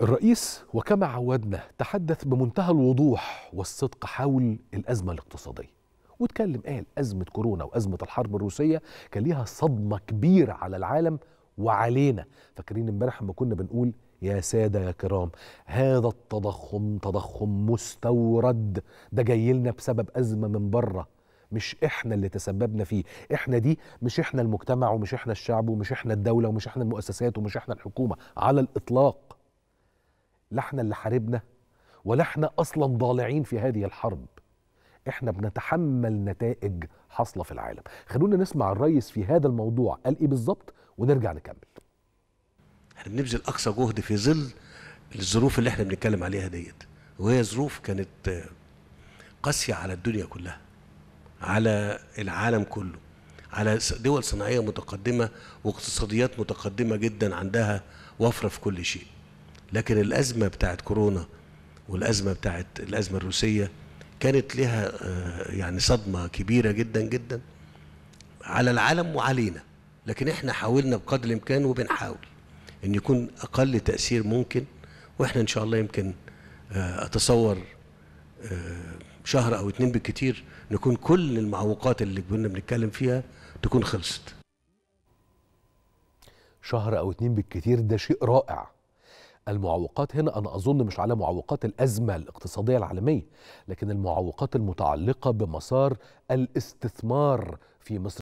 الرئيس وكما عودنا تحدث بمنتهى الوضوح والصدق حول الأزمة الاقتصادية واتكلم قال أزمة كورونا وأزمة الحرب الروسية كان ليها صدمة كبيرة على العالم وعلينا فاكرين امبارح ما كنا بنقول يا سادة يا كرام هذا التضخم تضخم مستورد ده جاي لنا بسبب أزمة من بره مش احنا اللي تسببنا فيه احنا دي مش احنا المجتمع ومش احنا الشعب ومش احنا الدولة ومش احنا المؤسسات ومش احنا الحكومة على الإطلاق لا احنا اللي حاربنا ولا احنا اصلا ضالعين في هذه الحرب احنا بنتحمل نتائج حاصله في العالم خلونا نسمع الرئيس في هذا الموضوع قال ايه بالظبط ونرجع نكمل احنا بنبذل اقصى جهد في ظل الظروف اللي احنا بنتكلم عليها ديت وهي ظروف كانت قاسيه على الدنيا كلها على العالم كله على دول صناعيه متقدمه واقتصاديات متقدمه جدا عندها وفره في كل شيء لكن الأزمة بتاعت كورونا والأزمة بتاعت الأزمة الروسية كانت لها آه، يعني صدمة كبيرة جدا جدا على العالم وعلينا لكن احنا حاولنا بقدر الإمكان وبنحاول إن يكون أقل تأثير ممكن وإحنا إن شاء الله يمكن آه، أتصور آه، شهر أو اتنين بالكتير نكون كل المعوقات اللي كنا بنتكلم فيها تكون خلصت شهر أو اتنين بالكتير ده شيء رائع المعوقات هنا أنا أظن مش على معوقات الأزمة الاقتصادية العالمية لكن المعوقات المتعلقة بمسار الاستثمار في مصر